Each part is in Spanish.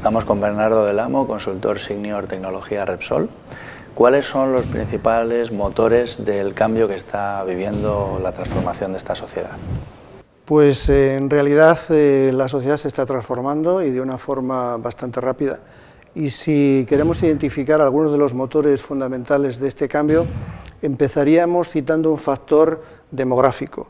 Estamos con Bernardo del Amo, consultor senior Tecnología Repsol. ¿Cuáles son los principales motores del cambio que está viviendo la transformación de esta sociedad? Pues eh, en realidad eh, la sociedad se está transformando y de una forma bastante rápida. Y si queremos identificar algunos de los motores fundamentales de este cambio, empezaríamos citando un factor demográfico.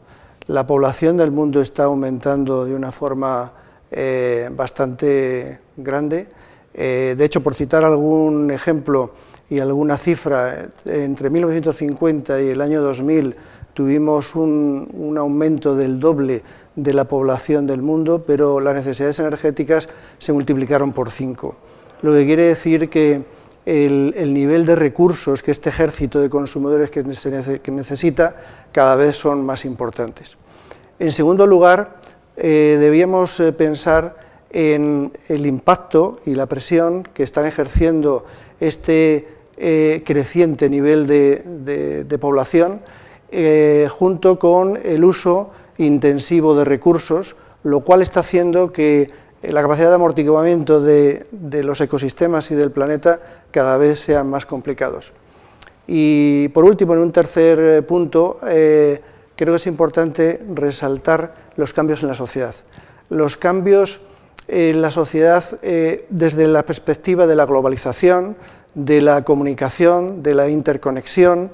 La población del mundo está aumentando de una forma eh, bastante grande. Eh, de hecho, por citar algún ejemplo y alguna cifra, eh, entre 1950 y el año 2000 tuvimos un, aumento del doble de la población del mundo, pero las necesidades energéticas se multiplicaron por cinco. Lo que quiere decir que el, nivel de recursos que este ejército de consumidores que necesita cada vez son más importantes. En segundo lugar, eh, debíamos eh, pensar en el impacto y la presión que están ejerciendo este eh, creciente nivel de, población junto con el uso intensivo de recursos, lo cual está haciendo que la capacidad de amortiguamiento de, los ecosistemas y del planeta cada vez sean más complicados. Y por último, en un tercer punto, creo que es importante resaltar los cambios en la sociedad. Los cambios en la sociedad eh, desde la perspectiva de la globalización, de la comunicación, de la interconexión,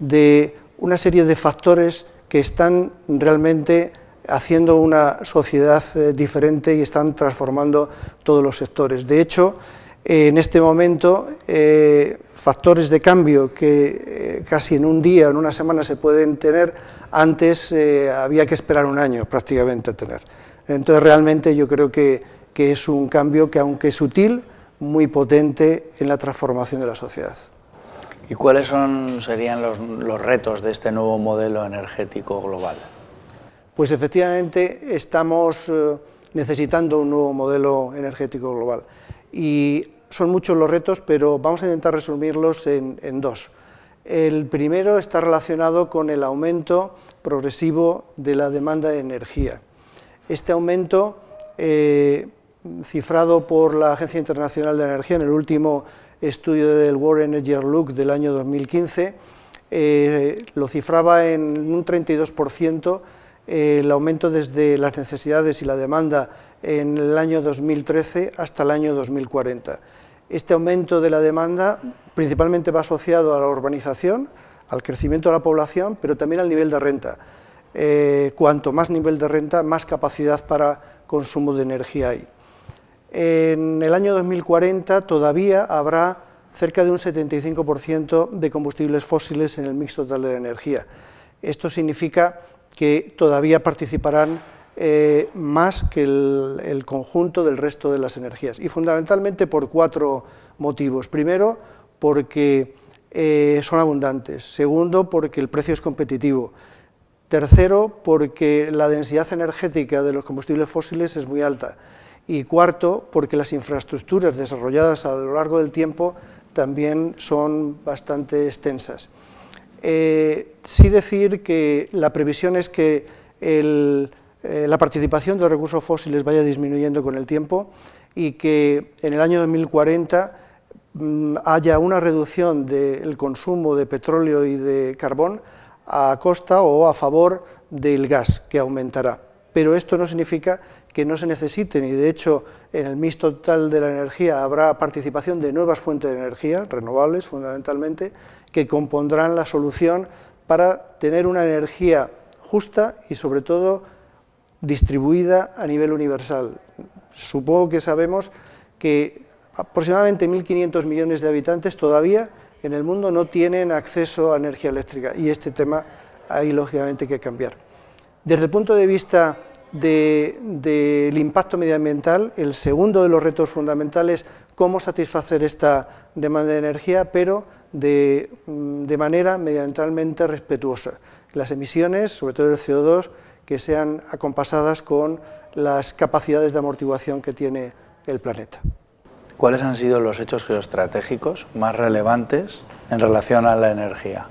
de una serie de factores que están realmente haciendo una sociedad eh, diferente y están transformando todos los sectores. De hecho, en este momento eh, factores de cambio que eh, casi en un día o en una semana se pueden tener, antes eh, había que esperar un año prácticamente a tener. Entonces realmente yo creo que, que es un cambio que aunque sutil, muy potente en la transformación de la sociedad. ¿Y cuáles serían los, retos de este nuevo modelo energético global? Pues efectivamente estamos necesitando un nuevo modelo energético global y son muchos los retos, pero vamos a intentar resumirlos en, dos. El primero está relacionado con el aumento progresivo de la demanda de energía. Este aumento, eh, cifrado por la Agencia Internacional de Energía en el último estudio del World Energy Look del año 2015, eh, lo cifraba en un 32% eh, el aumento desde las necesidades y la demanda en el año 2013 hasta el año 2040. Este aumento de la demanda principalmente va asociado a la urbanización, al crecimiento de la población, pero también al nivel de renta. Eh, cuanto más nivel de renta, más capacidad para consumo de energía hay. En el año 2040 todavía habrá cerca de un 75% de combustibles fósiles en el mix total de energía. Esto significa que todavía participarán eh, más que el, conjunto del resto de las energías. Y fundamentalmente por cuatro motivos. Primero, porque eh, son abundantes. Segundo, porque el precio es competitivo. Tercero, porque la densidad energética de los combustibles fósiles es muy alta. Y cuarto, porque las infraestructuras desarrolladas a lo largo del tiempo también son bastante extensas. Eh, sí decir que la previsión es que el, eh, la participación de recursos fósiles vaya disminuyendo con el tiempo y que en el año 2040 mm, haya una reducción del consumo de petróleo y de carbón a costa o a favor del gas, que aumentará. Pero esto no significa que no se necesiten, y de hecho en el mix total de la energía habrá participación de nuevas fuentes de energía, renovables fundamentalmente, que compondrán la solución para tener una energía justa y sobre todo distribuida a nivel universal. Supongo que sabemos que aproximadamente 1.500 millones de habitantes todavía en el mundo no tienen acceso a energía eléctrica y este tema hay lógicamente que cambiar. Desde el punto de vista del impacto medioambiental, el segundo de los retos fundamentales cómo satisfacer esta demanda de energía, pero de, mm, de manera medioambientalmente respetuosa. Las emisiones, sobre todo el CO2, que sean acompasadas con las capacidades de amortiguación que tiene el planeta. ¿Cuáles han sido los hechos geoestratégicos más relevantes en relación a la energía?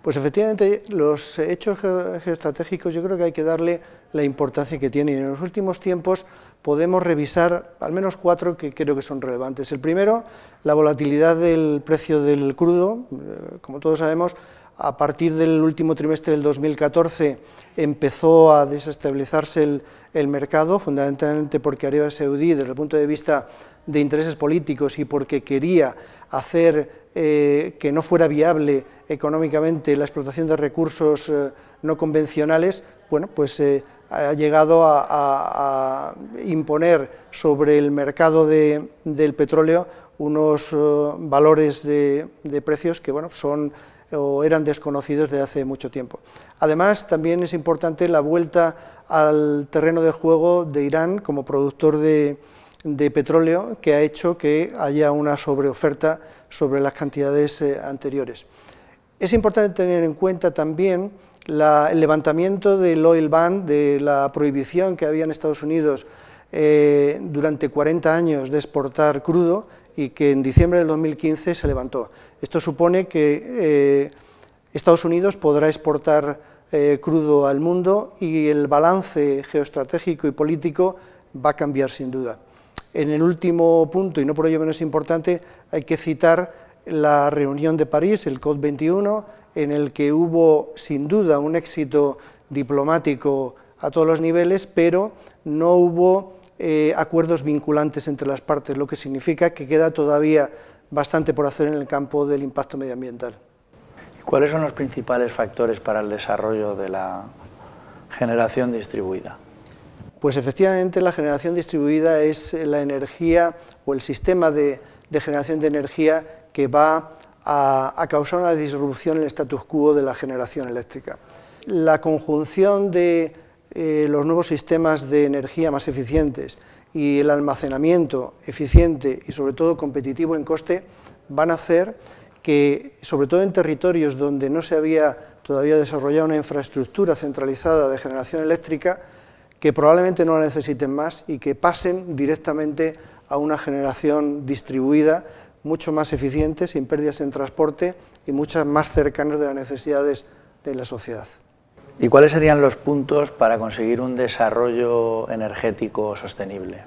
Pues efectivamente, los hechos geoestratégicos yo creo que hay que darle la importancia que tienen. En los últimos tiempos podemos revisar al menos cuatro que creo que son relevantes. El primero, la volatilidad del precio del crudo. Eh, como todos sabemos, a partir del último trimestre del 2014 empezó a desestabilizarse el, mercado, fundamentalmente porque Arabia Saudí, desde el punto de vista de intereses políticos y porque quería hacer eh, que no fuera viable económicamente la explotación de recursos eh, no convencionales, bueno, pues eh, ha llegado a, imponer sobre el mercado del petróleo unos valores de, precios que bueno, son o eran desconocidos desde hace mucho tiempo. Además, también es importante la vuelta al terreno de juego de Irán como productor de, petróleo que ha hecho que haya una sobreoferta sobre las cantidades eh, anteriores. Es importante tener en cuenta también el levantamiento del oil ban, de la prohibición que había en Estados Unidos eh, durante 40 años de exportar crudo y que en diciembre del 2015 se levantó. Esto supone que eh, Estados Unidos podrá exportar eh, crudo al mundo y el balance geoestratégico y político va a cambiar sin duda. En el último punto, y no por ello menos importante, hay que citar la reunión de París, el COP21, en el que hubo sin duda un éxito diplomático a todos los niveles, pero no hubo eh, acuerdos vinculantes entre las partes, lo que significa que queda todavía bastante por hacer en el campo del impacto medioambiental. cuáles son los principales factores para el desarrollo de la generación distribuida? Pues efectivamente la generación distribuida es la energía o el sistema de, generación de energía que va a, a, causar una disrupción en el status quo de la generación eléctrica. La conjunción de eh, los nuevos sistemas de energía más eficientes y el almacenamiento eficiente y sobre todo competitivo en coste van a hacer que, sobre todo en territorios donde no se había todavía desarrollado una infraestructura centralizada de generación eléctrica, que probablemente no la necesiten más y que pasen directamente a una generación distribuida mucho más eficiente, sin pérdidas en transporte y muchas más cercanas de las necesidades de la sociedad. ¿Y cuáles serían los puntos para conseguir un desarrollo energético sostenible?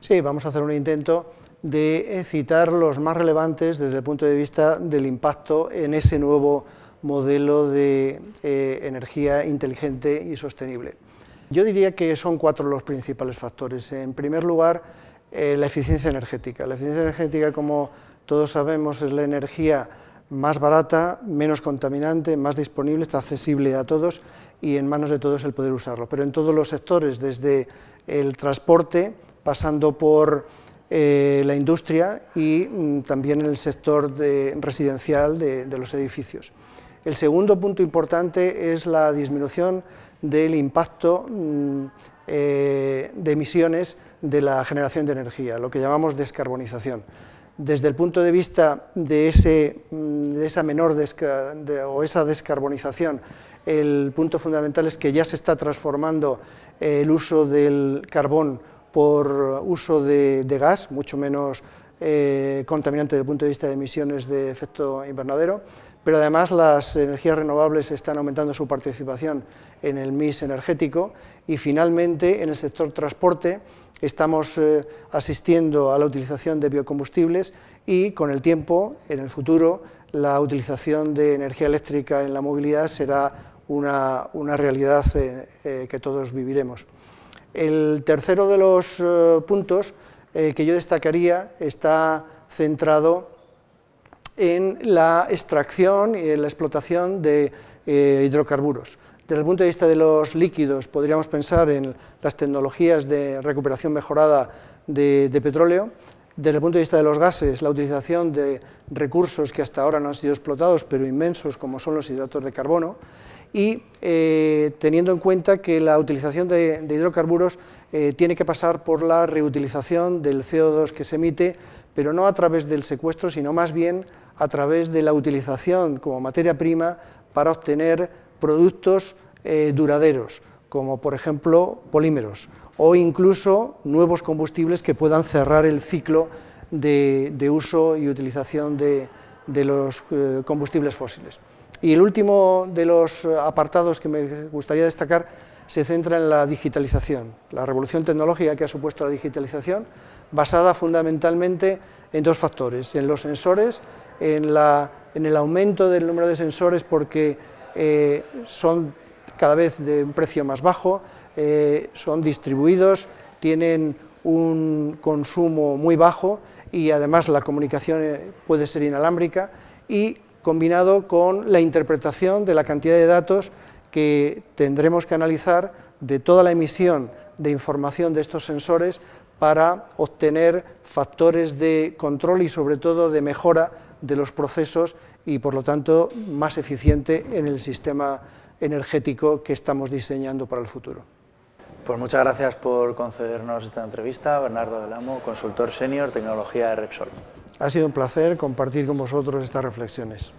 Sí, vamos a hacer un intento de citar los más relevantes desde el punto de vista del impacto en ese nuevo modelo de eh, energía inteligente y sostenible. Yo diría que son cuatro los principales factores. En primer lugar, eh, la eficiencia energética. La eficiencia energética, como todos sabemos, es la energía más barata, menos contaminante, más disponible, está accesible a todos y en manos de todos el poder usarlo. Pero en todos los sectores, desde el transporte, pasando por eh, la industria y mm, también el sector residencial de los edificios. El segundo punto importante es la disminución del impacto mm, eh, de emisiones de la generación de energía, lo que llamamos descarbonización desde el punto de vista de, mm, esa menor o esa descarbonización, el punto fundamental es que ya se está transformando eh, el uso del carbón por uso de, gas, mucho menos eh, contaminante desde el punto de vista de emisiones de efecto invernadero, pero además las energías renovables están aumentando su participación en el mix energético y finalmente en el sector transporte estamos eh, asistiendo a la utilización de biocombustibles y con el tiempo, en el futuro, la utilización de energía eléctrica en la movilidad será una, realidad eh, eh, que todos viviremos. El tercero de los puntos que yo destacaría está centrado en la extracción y en la explotación de eh, hidrocarburos. Desde el punto de vista de los líquidos, podríamos pensar en las tecnologías de recuperación mejorada de, petróleo. Desde el punto de vista de los gases, la utilización de recursos que hasta ahora no han sido explotados, pero inmensos, como son los hidratos de carbono y eh, teniendo en cuenta que la utilización de, hidrocarburos eh, tiene que pasar por la reutilización del CO2 que se emite, pero no a través del secuestro, sino más bien a través de la utilización como materia prima para obtener productos eh, duraderos, como por ejemplo polímeros, o incluso nuevos combustibles que puedan cerrar el ciclo de, uso y utilización de, los eh, combustibles fósiles. Y el último de los eh, apartados que me gustaría destacar se centra en la digitalización, la revolución tecnológica que ha supuesto la digitalización, basada fundamentalmente en dos factores, en los sensores, en, el aumento del número de sensores porque eh, son cada vez de un precio más bajo, eh, son distribuidos, tienen un consumo muy bajo y además la comunicación eh, puede ser inalámbrica y combinado con la interpretación de la cantidad de datos que tendremos que analizar de toda la emisión de información de estos sensores para obtener factores de control y sobre todo de mejora de los procesos y por lo tanto más eficiente en el sistema energético que estamos diseñando para el futuro. Pues muchas gracias por concedernos esta entrevista, Bernardo Delamo, consultor senior tecnología de Repsol. Ha sido un placer compartir con vosotros estas reflexiones.